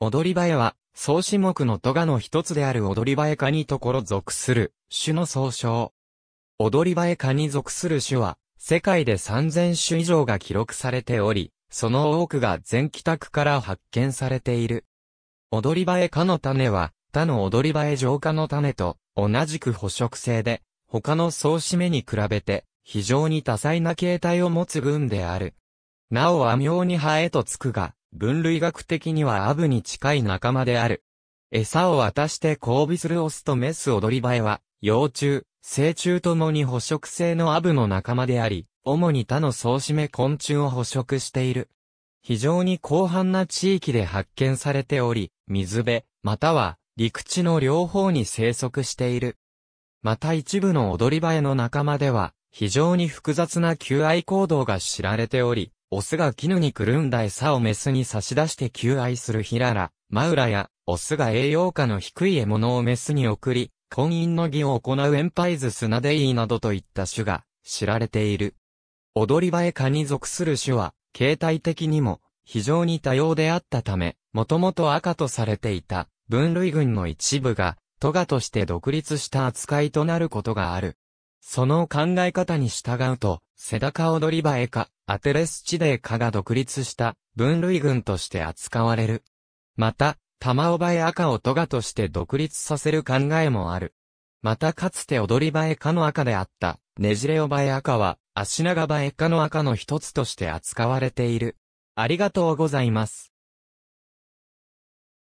踊り場えは、総種目のトガの一つである踊り場え科にところ属する、種の総称。踊り場え科に属する種は、世界で3000種以上が記録されており、その多くが全帰宅から発見されている。踊り場え科の種は、他の踊り場え浄化の種と同じく捕食性で、他の総種目に比べて非常に多彩な形態を持つ群である。なおョ妙にハエとつくが、分類学的にはアブに近い仲間である。餌を渡して交尾するオスとメス踊り場へは、幼虫、成虫ともに捕食性のアブの仲間であり、主に他の総締め昆虫を捕食している。非常に広範な地域で発見されており、水辺、または陸地の両方に生息している。また一部の踊り場への仲間では、非常に複雑な求愛行動が知られており、オスが絹にくるんだ餌をメスに差し出して求愛するヒララ、マウラや、オスが栄養価の低い獲物をメスに送り、婚姻の儀を行うエンパイズスナデイなどといった種が知られている。踊り場へ科に属する種は、形態的にも非常に多様であったため、もともと赤とされていた分類群の一部が、トガとして独立した扱いとなることがある。その考え方に従うと、セダカ踊り場へか、アテレス地デー科が独立した分類群として扱われる。また、玉尾映え赤をトガとして独立させる考えもある。またかつて踊り場え科の赤であった、ねじれお映え赤は、足長場え科の赤の一つとして扱われている。ありがとうございます。